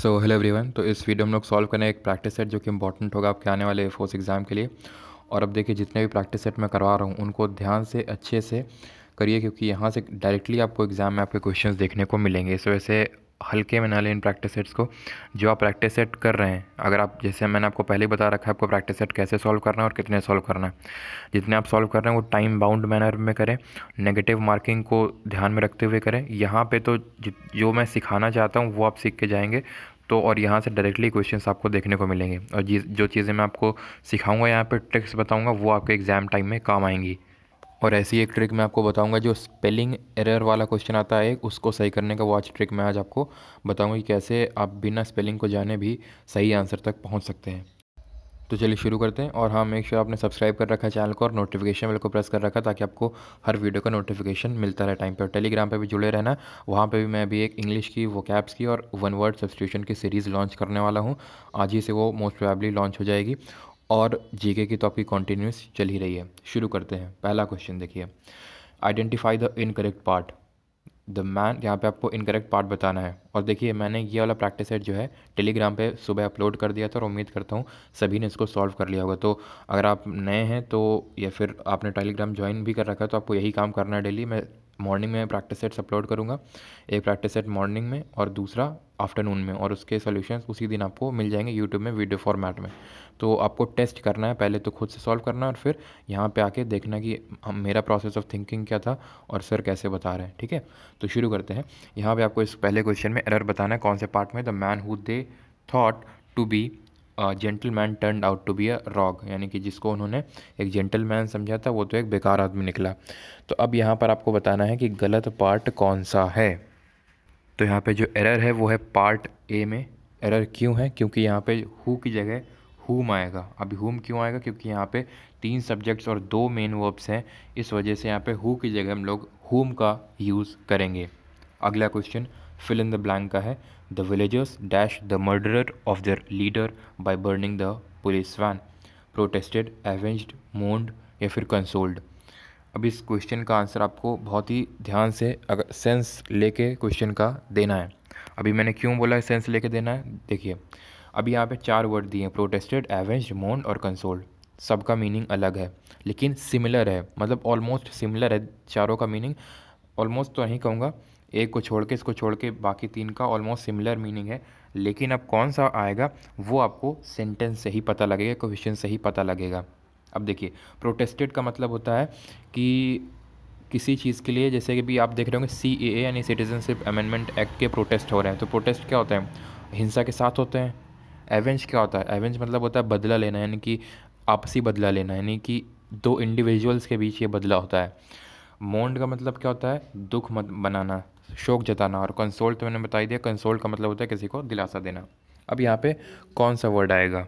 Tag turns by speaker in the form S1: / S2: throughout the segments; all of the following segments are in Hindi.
S1: सो हेलो एवरीवन तो इस वीडियो में लोग सॉल्व करने एक प्रैक्टिस सेट जो कि इंपॉर्टेंट होगा आपके आने वाले फोर्स एग्ज़ाम के लिए और अब देखिए जितने भी प्रैक्टिस सेट मैं करवा रहा हूँ उनको ध्यान से अच्छे से करिए क्योंकि यहाँ से डायरेक्टली आपको एग्ज़ाम में आपके क्वेश्चंस देखने को मिलेंगे इस वजह से हल्के में ना लें इन प्रैक्टिस सेट्स को जो आप प्रैक्टिस सेट कर रहे हैं अगर आप जैसे मैंने आपको पहले बता रखा है आपको प्रैक्टिस सेट कैसे सॉल्व करना है और कितने सॉल्व करना है जितने आप सॉल्व कर रहे हैं वो टाइम बाउंड मैनर में करें नेगेटिव मार्किंग को ध्यान में रखते हुए करें यहाँ पर तो जो मैं सिखाना चाहता हूँ वो आप सीख के जाएंगे तो और यहाँ से डायरेक्टली क्वेश्चंस आपको देखने को मिलेंगे और जो चीज़ें मैं आपको सिखाऊंगा यहाँ पर ट्रिक्स बताऊंगा वो आपके एग्ज़ाम टाइम में काम आएंगी और ऐसी एक ट्रिक मैं आपको बताऊंगा जो स्पेलिंग एरर वाला क्वेश्चन आता है उसको सही करने का वॉच ट्रिक मैं आज आपको बताऊंगा कि कैसे आप बिना स्पेलिंग को जाने भी सही आंसर तक पहुंच सकते हैं तो चलिए शुरू करते हैं और हाँ मेक श्योर आपने सब्सक्राइब कर रखा चैनल को और नोटिफिकेशन बिल को प्रेस कर रखा ताकि आपको हर वीडियो का नोटिफिकेशन मिलता रहे टाइम पर टेलीग्राम पर भी जुड़े रहना वहाँ पर भी मैं अभी एक इंग्लिश की वो कैप्स की और वन वर्ड सब्सक्रिप्शन की सीरीज़ लॉन्च करने वाला हूँ आज ही से वो मोस्ट प्रोबेबली लॉन्च हो जाएगी और जीके की तो आपकी कॉन्टीन्यूस चल ही रही है शुरू करते हैं पहला क्वेश्चन देखिए identify the incorrect part the man यहाँ पे आपको इनकरेक्ट पार्ट बताना है और देखिए मैंने ये वाला प्रैक्टिस सेट जो है टेलीग्राम पे सुबह अपलोड कर दिया था और उम्मीद करता हूँ सभी ने इसको सॉल्व कर लिया होगा तो अगर आप नए हैं तो या फिर आपने टेलीग्राम ज्वाइन भी कर रखा है तो आपको यही काम करना है डेली मैं मॉर्निंग में प्रैक्टिस सेट्स अपलोड करूँगा एक प्रैक्टिस सेट मॉर्निंग में और दूसरा आफ्टरनून में और उसके सोल्यूशन उसी दिन आपको मिल जाएंगे यूट्यूब में वीडियो फॉर्मेट में तो आपको टेस्ट करना है पहले तो खुद से सॉल्व करना और फिर यहाँ पे आके देखना कि मेरा प्रोसेस ऑफ थिंकिंग क्या था और सर कैसे बता रहे हैं ठीक है तो शुरू करते हैं यहाँ पे आपको इस पहले क्वेश्चन में एरर बताना है कौन से पार्ट में the man who they thought to be gentleman turn out to be a rogue यानी कि जिसको उन्होंने एक जेंटलमैन समझा था वो तो एक बेकार आदमी निकला तो अब यहाँ पर आपको बताना है कि गलत पार्ट कौन सा है तो यहाँ पे जो एरर है वो है पार्ट ए में एरर क्यों है क्योंकि यहाँ पे हु की जगह हुम आएगा अभी हुम क्यों आएगा क्योंकि यहाँ पे तीन सब्जेक्ट्स और दो मेन वर्ब्स हैं इस वजह से यहाँ पे हु की जगह हम लोग हुम का यूज़ करेंगे अगला question fill in the blank का है the villagers dash the murderer of their leader by burning the police van protested avenged mourned या फिर कंसोल्ड अब इस क्वेश्चन का आंसर आपको बहुत ही ध्यान से अगर सेंस लेके क्वेश्चन का देना है अभी मैंने क्यों बोला है सेंस लेके देना है देखिए अभी यहाँ पे चार वर्ड दिए हैं प्रोटेस्टेड एवेंज मोन्ड और कंसोल्ड सबका मीनिंग अलग है लेकिन सिमिलर है मतलब ऑलमोस्ट सिमिलर है चारों का मीनिंग ऑलमोस्ट तो नहीं कहूँगा एक को छोड़ के इसको छोड़ के बाकी तीन का ऑलमोस्ट सिमिलर मीनिंग है लेकिन अब कौन सा आएगा वो आपको सेंटेंस से ही पता लगेगा क्वेश्चन से ही पता लगेगा अब देखिए प्रोटेस्टेड का मतलब होता है कि किसी चीज़ के लिए जैसे कि भी आप देख रहे होंगे सी ए यानी सिटीजनशिप अमेंडमेंट एक्ट के प्रोटेस्ट हो रहे हैं तो प्रोटेस्ट क्या होते हैं हिंसा के साथ होते हैं एवेंज क्या होता है एवेंज मतलब होता है बदला लेना यानी कि आपसी बदला लेना यानी कि दो इंडिविजुअल्स के बीच ये बदला होता है मोन्ड का मतलब क्या होता है दुख मत बनाना शोक जताना और कंसोल्ट तो मैंने बताई दिया कंसोल्ट का मतलब होता है किसी को दिलासा देना अब यहाँ पे कौन सा वर्ड आएगा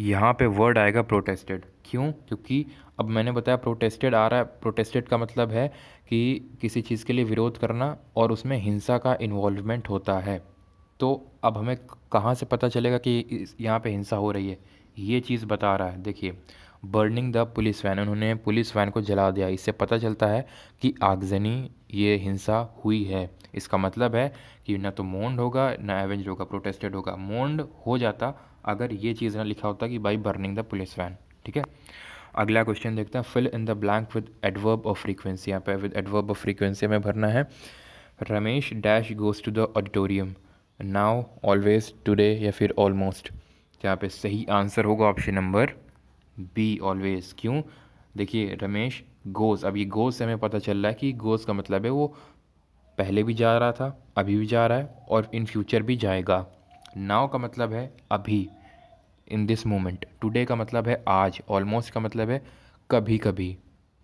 S1: यहाँ पे वर्ड आएगा प्रोटेस्टेड क्यों क्योंकि अब मैंने बताया प्रोटेस्टेड आ रहा है प्रोटेस्टेड का मतलब है कि किसी चीज़ के लिए विरोध करना और उसमें हिंसा का इन्वॉल्वमेंट होता है तो अब हमें कहाँ से पता चलेगा कि यहाँ पे हिंसा हो रही है ये चीज़ बता रहा है देखिए बर्निंग द पुलिस वैन उन्होंने पुलिस वैन को जला दिया इससे पता चलता है कि आगजनी ये हिंसा हुई है इसका मतलब है कि ना तो मोंड होगा ना एवेंज होगा प्रोटेस्टेड होगा मोंड हो जाता अगर ये चीज़ ना लिखा होता कि by burning the police van ठीक है अगला क्वेश्चन देखते हैं fill in the blank with adverb of frequency यहाँ पे विद एडवर्ब ऑफ फ्रीक्वेंसी में भरना है Ramesh dash goes to the auditorium now always today या फिर ऑलमोस्ट यहाँ पे सही आंसर होगा ऑप्शन नंबर बी ऑलवेज क्यों देखिए रमेश गोज़ अब ये गोज़ से हमें पता चल रहा है कि गोज़ का मतलब है वो पहले भी जा रहा था अभी भी जा रहा है और इन फ्यूचर भी जाएगा नाव का मतलब है अभी इन दिस मोमेंट टुडे का मतलब है आज ऑलमोस्ट का मतलब है कभी कभी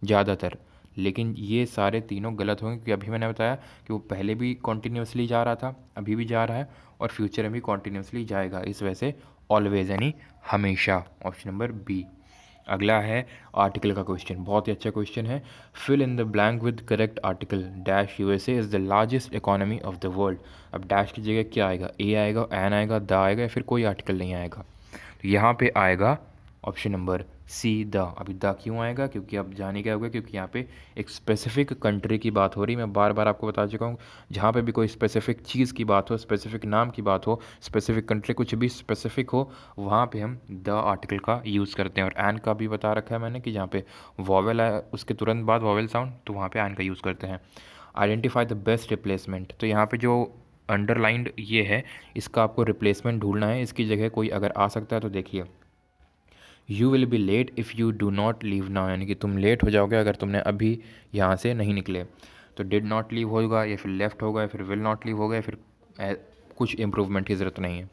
S1: ज़्यादातर लेकिन ये सारे तीनों गलत होंगे क्योंकि अभी मैंने बताया कि वो पहले भी कॉन्टीन्यूसली जा रहा था अभी भी जा रहा है और फ्यूचर में भी कॉन्टीन्यूसली जाएगा इस वजह से ऑलवेज यानी हमेशा ऑप्शन नंबर बी अगला है आर्टिकल का क्वेश्चन बहुत ही अच्छा क्वेश्चन है fill in the blank with correct article dash U S is the largest economy of the world अब डैश की जगह क्या आएगा ए आएगा एन आएगा द आएगा या फिर कोई आर्टिकल नहीं आएगा तो यहाँ पे आएगा ऑप्शन नंबर सी द अभी द क्यों आएगा क्योंकि अब जाने क्या होगा क्योंकि यहाँ पे एक स्पेसिफिक कंट्री की बात हो रही मैं बार बार आपको बता चुका हूँ जहाँ पे भी कोई स्पेसिफिक चीज़ की बात हो स्पेसिफिक नाम की बात हो स्पेसिफिक कंट्री कुछ भी स्पेसिफिक हो वहाँ पे हम द आर्टिकल का यूज़ करते हैं और एन का भी बता रखा है मैंने कि जहाँ पे वॉवल है उसके तुरंत बाद वॉवल साउंड तो वहाँ पर एन का यूज़ करते हैं आइडेंटिफाई द बेस्ट रिप्लेसमेंट तो यहाँ पर जो अंडरलाइंड ये है इसका आपको रिप्लेसमेंट ढूंढना है इसकी जगह कोई अगर आ सकता है तो देखिए you will be late if you do not leave now यानी कि तुम लेट हो जाओगे अगर तुमने अभी यहाँ से नहीं निकले तो डिड नॉट लीव होगा या फिर लेफ़्ट होगा या फिर विल नॉट लीव होगा या फिर कुछ इम्प्रूवमेंट की ज़रूरत नहीं है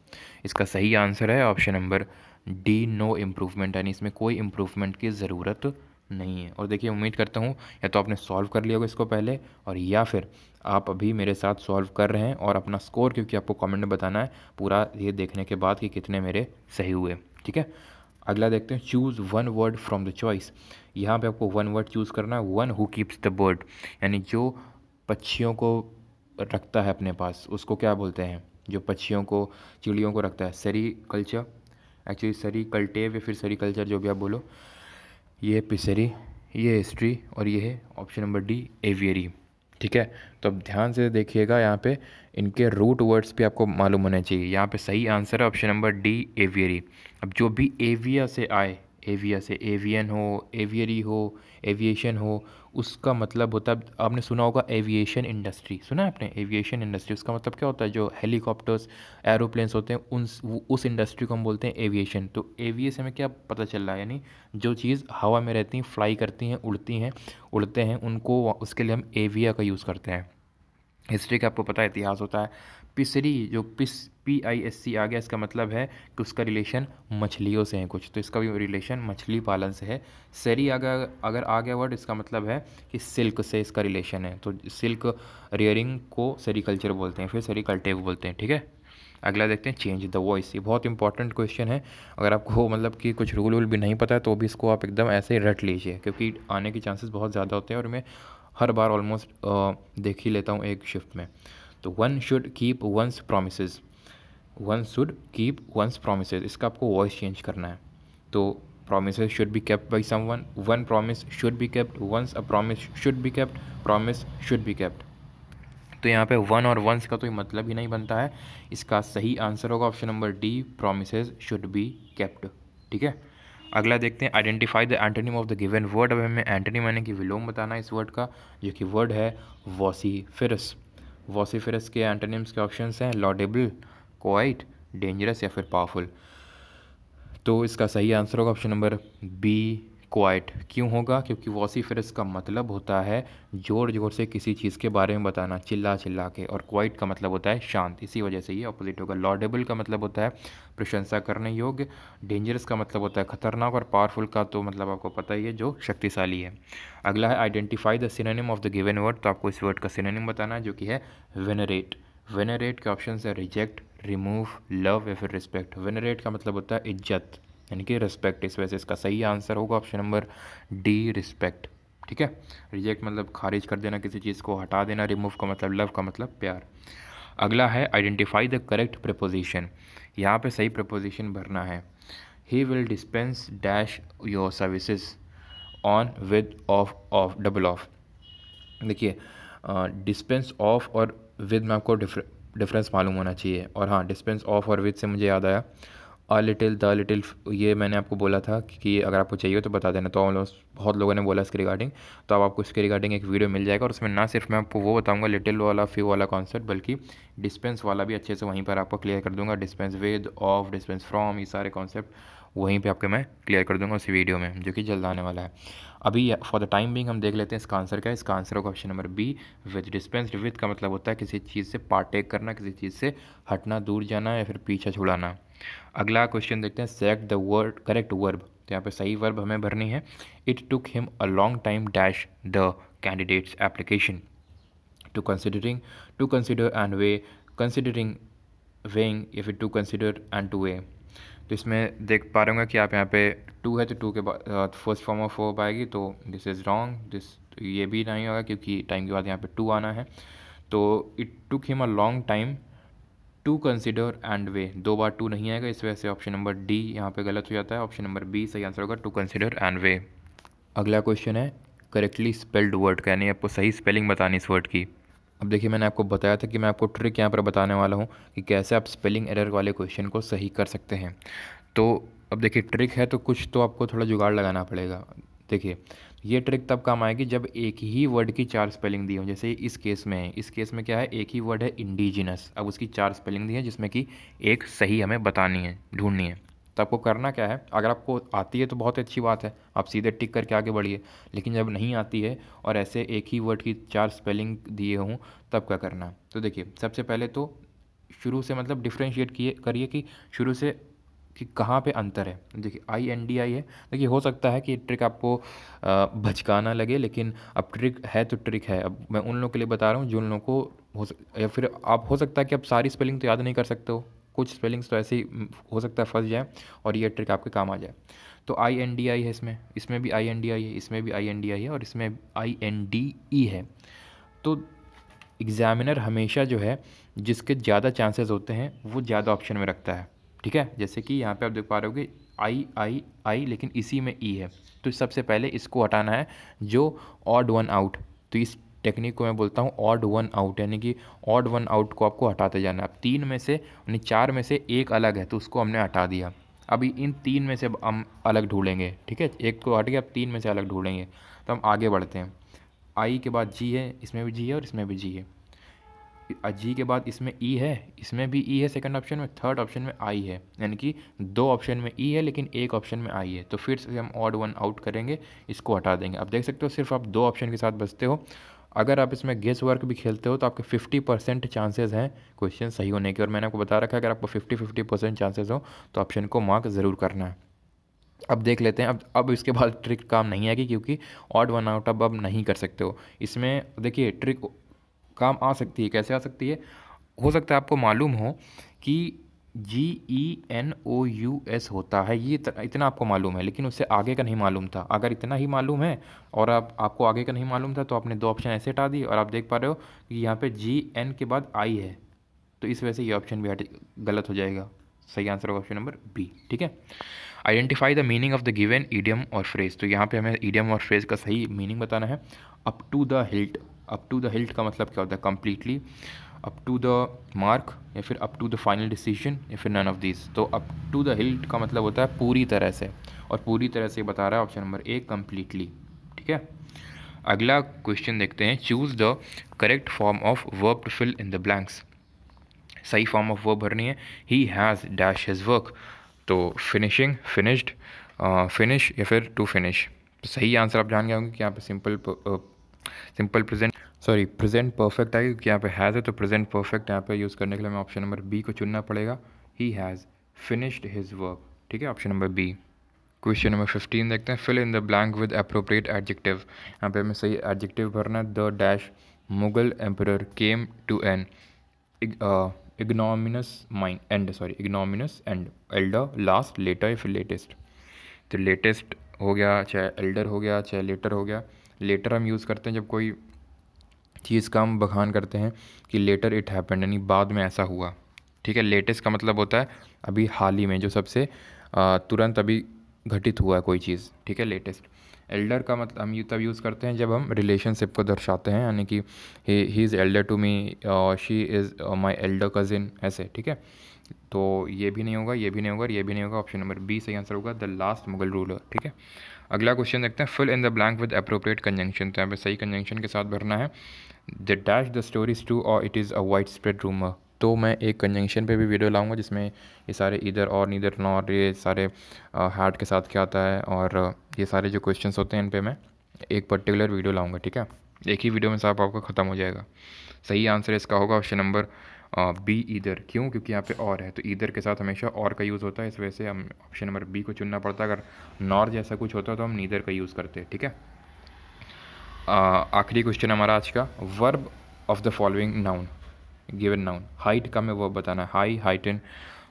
S1: इसका सही आंसर है option number D no improvement यानी इसमें कोई इम्प्रूवमेंट की ज़रूरत नहीं है और देखिए उम्मीद करता हूँ या तो आपने सॉल्व कर लिया होगा इसको पहले और या फिर आप अभी मेरे साथ सॉल्व कर रहे हैं और अपना स्कोर क्योंकि आपको कमेंट में बताना है पूरा ये देखने के बाद कि कितने मेरे सही हुए ठीक है अगला देखते हैं choose one word from the choice यहाँ पे आपको वन वर्ड चूज़ करना है one who keeps the bird यानी जो पक्षियों को रखता है अपने पास उसको क्या बोलते हैं जो पक्षियों को चिड़ियों को रखता है सरी कल्चर एक्चुअली सरी कल्टेव या फिर सरी कल्चर जो भी आप बोलो ये पिसरी ये हिस्ट्री और ये है ऑप्शन नंबर डी एवियरी ठीक है तो अब ध्यान से देखिएगा यहाँ पे इनके रूट वर्ड्स भी आपको मालूम होने चाहिए यहाँ पे सही आंसर है ऑप्शन नंबर डी एवियरी अब जो भी एविया से आए एविया से एवियन हो एवियरी हो एविएशन हो उसका मतलब होता है आपने सुना होगा एविएशन इंडस्ट्री सुना है आपने एविएशन इंडस्ट्री उसका मतलब क्या होता है जो हेलीकॉप्टर्स एरोप्लेन्स होते हैं उन उस इंडस्ट्री को हम बोलते हैं एविएशन तो एविए से हमें क्या पता चल रहा है यानी जो चीज़ हवा में रहती हैं फ्लाई करती हैं उड़ती हैं उड़ते हैं उनको उसके लिए हम एविया का यूज़ करते हैं हिस्ट्री का आपको पता है इतिहास होता है पिसरी जो पिस पी आई एस सी आ गया इसका मतलब है कि उसका रिलेशन मछलियों से है कुछ तो इसका भी रिलेशन मछली पालन से है सरी अगर अगर आ गया वर्ड इसका मतलब है कि सिल्क से इसका रिलेशन है तो सिल्क रेयरिंग को सेरीकल्चर बोलते हैं फिर सेरिकल्टिव बोलते हैं ठीक है अगला देखते हैं चेंज द वॉइस ये बहुत इंपॉर्टेंट क्वेश्चन है अगर आपको मतलब कि कुछ रूल वूल भी नहीं पता है तो भी इसको आप एकदम ऐसे रट लीजिए क्योंकि आने के चांसेस बहुत ज़्यादा होते हैं और मैं हर बार ऑलमोस्ट देख ही लेता हूँ एक शिफ्ट में तो one should keep one's promise one should keep one's promise इसका आपको वॉइस चेंज करना है तो should be kept by someone one promise should be kept one's a promise should be kept promise should be kept तो यहाँ पे वन और वंस का तो मतलब ही नहीं बनता है इसका सही आंसर होगा option number D promise should be kept ठीक है अगला देखते हैं identify the antonym of the given word अब हमें एंटोनिम यानी कि विलोम बताना है इस वर्ड का जो कि वर्ड है वॉसीफिरस वॉसीफिरस के एंटोनिम्स के ऑप्शन हैं लॉडेबल क्वाइट डेंजरस या फिर पावरफुल तो इसका सही आंसर होगा ऑप्शन नंबर बी क्वाइट क्यों होगा क्योंकि वॉसीफेरस का मतलब होता है ज़ोर ज़ोर से किसी चीज़ के बारे में बताना चिल्ला चिल्ला के और क्वाइट का मतलब होता है शांत इसी वजह से ये अपोजिट होगा लॉडेबल का मतलब होता है प्रशंसा करने योग्य डेंजरस का मतलब होता है खतरनाक और पावरफुल का तो मतलब आपको पता ही है जो शक्तिशाली है अगला है identify the synonym of the given word तो आपको इस वर्ड का सिनेम बताना है जो कि है वेनरेट वेनरेट के ऑप्शन है रिजेक्ट रिमूव लव या फिर रिस्पेक्ट वेनरेट का मतलब होता है इज्जत यानी कि रिस्पेक्ट इस वजह से इसका सही आंसर होगा ऑप्शन नंबर डी रिस्पेक्ट ठीक है रिजेक्ट मतलब खारिज कर देना किसी चीज़ को हटा देना रिमूव का मतलब लव का मतलब प्यार अगला है आइडेंटिफाई द करेक्ट प्रपोजिशन यहाँ पे सही प्रपोजिशन भरना है he will dispense dash your services on with of of double of देखिए डिस्पेंस ऑफ और विद में आपको डिफरेंस मालूम होना चाहिए और हाँ डिस्पेंस ऑफ और विद से मुझे याद आया अ लिटिल द लिटिल ये मैंने आपको बोला था कि अगर आपको चाहिए तो बता देना तो ऑलमोस्ट बहुत लोगों ने बोला इसके रिगार्डिंग तो अब आपको इसके रिगार्डिंग एक वीडियो मिल जाएगा और उसमें ना सिर्फ मैं आपको वो बताऊंगा लिटिल वाला फ्यू वाला कॉन्सेप्ट बल्कि डिस्पेंस वाला भी अच्छे से वहीं पर आपको क्लियर कर दूंगा dispense with of dispense from ये सारे कॉन्सेप्ट वहीं पर आपके मैं क्लियर कर दूँगा उस वीडियो में जो कि जल्द आने वाला है अभी फॉर द टाइम बिंग हम देख लेते हैं इसका आंसर क्या है इसका आंसर होगा option number B with dispense with का मतलब होता है किसी चीज़ से पार्टेक करना किसी चीज़ से हटना दूर जाना या फिर पीछा छुड़ाना अगला क्वेश्चन देखते हैं select the word correct verb तो यहाँ पे सही वर्ब हमें भरनी है it took him a long time dash the candidates application to considering to consider and weigh considering weighing if it to consider and to weigh तो इसमें देख पा रहे कि आप यहाँ पे टू है तो टू के बाद फर्स्ट फॉर्म ऑफ वर्ब आएगी तो दिस इज़ रॉन्ग दिस ये भी नहीं होगा क्योंकि टाइम के बाद यहाँ पे टू आना है तो it took him a long time to consider and weigh दो बार टू नहीं आएगा इस वजह से ऑप्शन नंबर डी यहाँ पे गलत हो जाता है ऑप्शन नंबर बी सही आंसर होगा टू कंसिडर एंड वे अगला क्वेश्चन है करेक्टली स्पेल्ड वर्ड का यानी आपको सही स्पेलिंग बतानी इस वर्ड की अब देखिए मैंने आपको बताया था कि मैं आपको ट्रिक यहाँ पर बताने वाला हूँ कि कैसे आप स्पेलिंग एरर वाले क्वेश्चन को सही कर सकते हैं तो अब देखिए ट्रिक है तो कुछ तो आपको थोड़ा जुगाड़ लगाना पड़ेगा देखिए ये ट्रिक तब काम आएगी जब एक ही वर्ड की चार स्पेलिंग दी हो जैसे इस केस में है इस केस में क्या है एक ही वर्ड है इंडिजिनस अब उसकी चार स्पेलिंग दी है जिसमें कि एक सही हमें बतानी है ढूंढनी है तो आपको करना क्या है अगर आपको आती है तो बहुत अच्छी बात है आप सीधे टिक करके आगे बढ़िए लेकिन जब नहीं आती है और ऐसे एक ही वर्ड की चार स्पेलिंग दिए हों तब क्या करना तो देखिए सबसे पहले तो शुरू से मतलब डिफ्रेंशिएट किए करिए कि शुरू से कि कहाँ पे अंतर है देखिए आई एन डी आई है देखिए हो सकता है कि ट्रिक आपको भचकाना लगे लेकिन अब ट्रिक है तो ट्रिक है अब मैं उन लोगों के लिए बता रहा हूँ जो उन लोगों को हो सक या फिर आप हो सकता है कि आप सारी स्पेलिंग तो याद नहीं कर सकते हो कुछ स्पेलिंग्स तो ऐसे ही हो सकता है फंस जाए और ये ट्रिक आपके काम आ जाए तो आई एन डी आई है इसमें इसमें भी आई एन डी आई है इसमें भी आई एन डी आई है और इसमें आई एन डी ई है तो एग्ज़ामिनर हमेशा जो है जिसके ज़्यादा चांसेस होते हैं वो ज़्यादा ऑप्शन में रखता है ठीक है जैसे कि यहाँ पे आप देख पा रहे कि आई आई आई लेकिन इसी में ई है तो सबसे पहले इसको हटाना है जो ऑड वन आउट तो इस टेक्निक को मैं बोलता हूँ ऑड वन आउट यानी कि ऑड वन आउट को आपको हटाते जाना है अब तीन में से यानी चार में से एक अलग है तो उसको हमने हटा दिया अभी इन तीन में से हम अलग ढूंढेंगे ठीक है एक को हट गया अब तीन में से अलग ढूंढेंगे तो हम आगे बढ़ते हैं आई के बाद जी है इसमें भी जी है और इसमें भी जी है जी के बाद इसमें ई e है इसमें भी ई e है सेकंड ऑप्शन में थर्ड ऑप्शन में आई है यानी कि दो ऑप्शन में ई e है लेकिन एक ऑप्शन में आई है तो फिर से हम ऑड वन आउट करेंगे इसको हटा देंगे आप देख सकते हो सिर्फ आप दो ऑप्शन के साथ बचते हो अगर आप इसमें गेस वर्क भी खेलते हो तो आपके 50 परसेंट चांसेज़ हैं क्वेश्चन सही होने के और मैंने आपको बता रखा है अगर आपको 50 50 परसेंट चांसेज़ हो तो ऑप्शन को मार्क ज़रूर करना है अब देख लेते हैं अब अब इसके बाद ट्रिक काम नहीं आएगी क्योंकि ऑड वन आउट अब अब नहीं कर सकते हो इसमें देखिए ट्रिक काम आ सकती है कैसे आ सकती है हो सकता है आपको मालूम हो कि G E N O U S होता है ये इतना आपको मालूम है लेकिन उससे आगे का नहीं मालूम था अगर इतना ही मालूम है और आप आपको आगे का नहीं मालूम था तो आपने दो ऑप्शन ऐसे हटा दिए और आप देख पा रहे हो कि यहाँ पे जी एन e के बाद आई है तो इस वजह से ये ऑप्शन भी हट गलत हो जाएगा सही आंसर होगा ऑप्शन नंबर बी ठीक है identify the meaning of the given idiom और फ्रेज तो यहाँ पे हमें ईडियम और फ्रेज का सही मीनिंग बताना है up to the hilt up to the hilt का मतलब क्या होता है completely up to the mark या फिर up to the final decision या फिर नन ऑफ दिस तो अप टू द हिल्ट का मतलब होता है पूरी तरह से और पूरी तरह से बता रहा है ऑप्शन नंबर ए कम्प्लीटली ठीक है अगला क्वेश्चन देखते हैं choose the correct form of verb to fill in the blanks सही फॉर्म ऑफ वर्ब भरनी है he has dash his work तो फिनिशिंग फिनिश्ड फिनिश या फिर टू फिनिश तो सही आंसर आप जान गए होंगे कि यहाँ पे simple simple present sorry present perfect आएगी क्योंकि यहाँ पे हैज़ है तो प्रेजेंट परफेक्ट यहाँ पे यूज़ करने के लिए हमें ऑप्शन नंबर बी को चुनना पड़ेगा he has finished his work ठीक है option number B question number fifteen देखते हैं fill in the blank with appropriate adjective यहाँ पे हमें सही एडजेक्टिव भरना the dash Mughal emperor came to an ignominious mind and sorry ignominious and elder last later या फिर लेटेस्ट तो लेटेस्ट हो गया चाहे एल्डर हो गया चाहे लेटर हो गया लेटर हम यूज़ करते हैं जब कोई चीज़ का हम बखान करते हैं कि लेटर इट हैपन यानी बाद में ऐसा हुआ ठीक है लेटेस्ट का मतलब होता है अभी हाल ही में जो सबसे तुरंत अभी घटित हुआ है कोई चीज़ ठीक है लेटेस्ट एल्डर का मतलब हम तब यूज़ करते हैं जब हम रिलेशनशिप को दर्शाते हैं यानी कि he is elder to me she is my elder cousin ऐसे ठीक है तो ये भी नहीं होगा ये भी नहीं होगा ये भी नहीं होगा ऑप्शन नंबर बी सही आंसर होगा द लास्ट मुगल रूलर ठीक है अगला क्वेश्चन देखते हैं fill in the blank with appropriate conjunction तो यहाँ पे सही कंजंक्शन के साथ भरना है the dash the stories to और it is a widespread rumour तो मैं एक कंजंक्शन पे भी वीडियो लाऊंगा जिसमें ये सारे इधर और नीधर नॉर ये सारे हार्ट के साथ क्या आता है और ये सारे जो क्वेश्चंस होते हैं इन पर मैं एक पर्टिकुलर वीडियो लाऊंगा ठीक है एक ही वीडियो में साहब आपका ख़त्म हो जाएगा सही आंसर इसका होगा ऑप्शन नंबर बी इधर क्यों क्योंकि यहाँ पे और है तो इधर के साथ हमेशा और का यूज़ होता है इस वजह से हम ऑप्शन नंबर बी को चुनना पड़ता है अगर नॉर जैसा कुछ होता तो हम नीदर का यूज़ करते ठीक है आखिरी क्वेश्चन हमारा आज का verb of the following noun given noun height का मैं वर्ब बताना हाई हाइट एंड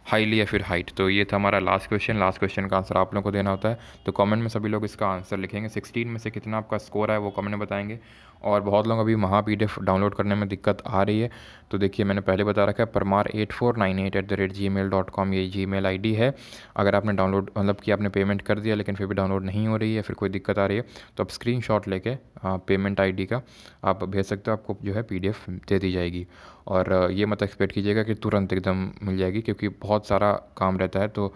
S1: हाईली या फिर हाइट तो ये था हमारा लास्ट क्वेश्चन लास्ट क्वेश्चन का आंसर आप लोगों को देना होता है तो कमेंट में सभी लोग इसका आंसर लिखेंगे 16 में से कितना आपका स्कोर है वो कमेंट में बताएंगे और बहुत लोग अभी वहाँ पी डाउनलोड करने में दिक्कत आ रही है तो देखिए मैंने पहले बता रखा है Parmar eight four nine eight at the rate gmail dot com ये जी मेल आई डी है अगर आपने डाउनलोड मतलब कि आपने पेमेंट कर दिया लेकिन फिर भी डाउनलोड नहीं हो रही है फिर कोई दिक्कत आ रही है तो आप स्क्रीन शॉट लेके पेमेंट आई डी का आप भेज सकते हो आपको जो है पी डी एफ दे दी जाएगी और ये मत एक्सपेक्ट कीजिएगा कि तुरंत एकदम मिल जाएगी क्योंकि बहुत सारा काम रहता है तो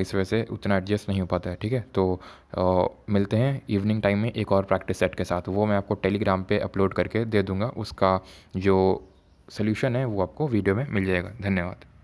S1: इस वजह से उतना एडजस्ट नहीं हो पाता है ठीक है तो मिलते हैं इवनिंग टाइम में एक और प्रैक्टिस सेट के साथ वो मैं आपको टेलीग्राम पर अपलोड करके दे दूँगा उसका जो सोल्यूशन है वो आपको वीडियो में मिल जाएगा धन्यवाद